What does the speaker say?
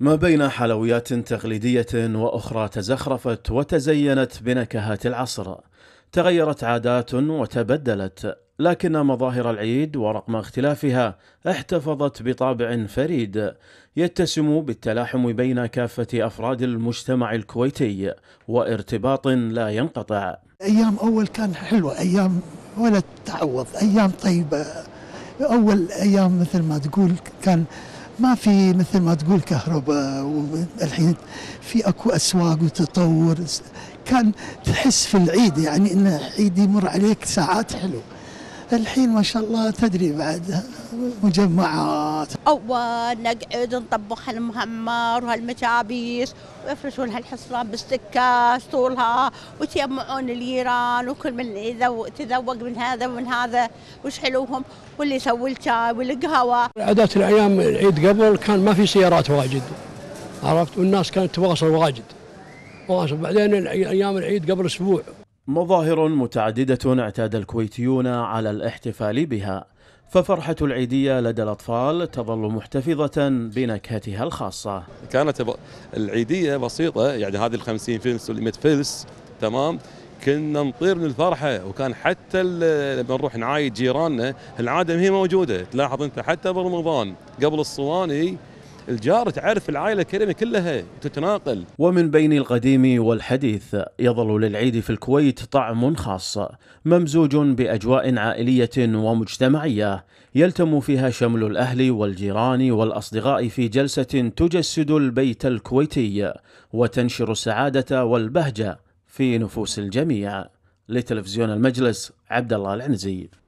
ما بين حلويات تقليدية وأخرى تزخرفت وتزينت بنكهات العصر تغيرت عادات وتبدلت لكن مظاهر العيد ورغم اختلافها احتفظت بطابع فريد يتسم بالتلاحم بين كافة أفراد المجتمع الكويتي وارتباط لا ينقطع أيام أول كان حلوة أيام ولا تعوض أيام طيبة أول أيام مثل ما تقول كان ما في مثل ما تقول كهرباء والحين في اكو اسواق وتطور كان تحس في العيد يعني ان العيد يمر عليك ساعات حلوه الحين ما شاء الله تدري بعد مجمعات أول نقعد نطبخ المهمر وهالمتابيس ويفرشون هالحصان بالسكه بالسكاس طولها ويتجمعون الجيران وكل من تذوق من هذا ومن هذا وش حلوهم واللي يسوي الشاي والقهوة عادات الأيام العيد قبل كان ما في سيارات واجد عرفت والناس كانت تواصل واجد واصل بعدين ايام العيد قبل اسبوع مظاهر متعددة اعتاد الكويتيون على الاحتفال بها ففرحة العيدية لدى الأطفال تظل محتفظة بنكهتها الخاصة كانت العيدية بسيطة يعني هذه الخمسين فلس والمئة فلس تمام كنا نطير من الفرحة وكان حتى لما نروح نعايد جيراننا العادة هي موجودة تلاحظ أنت حتى برمضان قبل الصواني الجار تعرف العائله الكريمه كلها تتناقل ومن بين القديم والحديث يظل للعيد في الكويت طعم خاص ممزوج باجواء عائليه ومجتمعيه يلتم فيها شمل الاهل والجيران والاصدقاء في جلسه تجسد البيت الكويتي وتنشر السعاده والبهجه في نفوس الجميع لتلفزيون المجلس عبد الله العنزي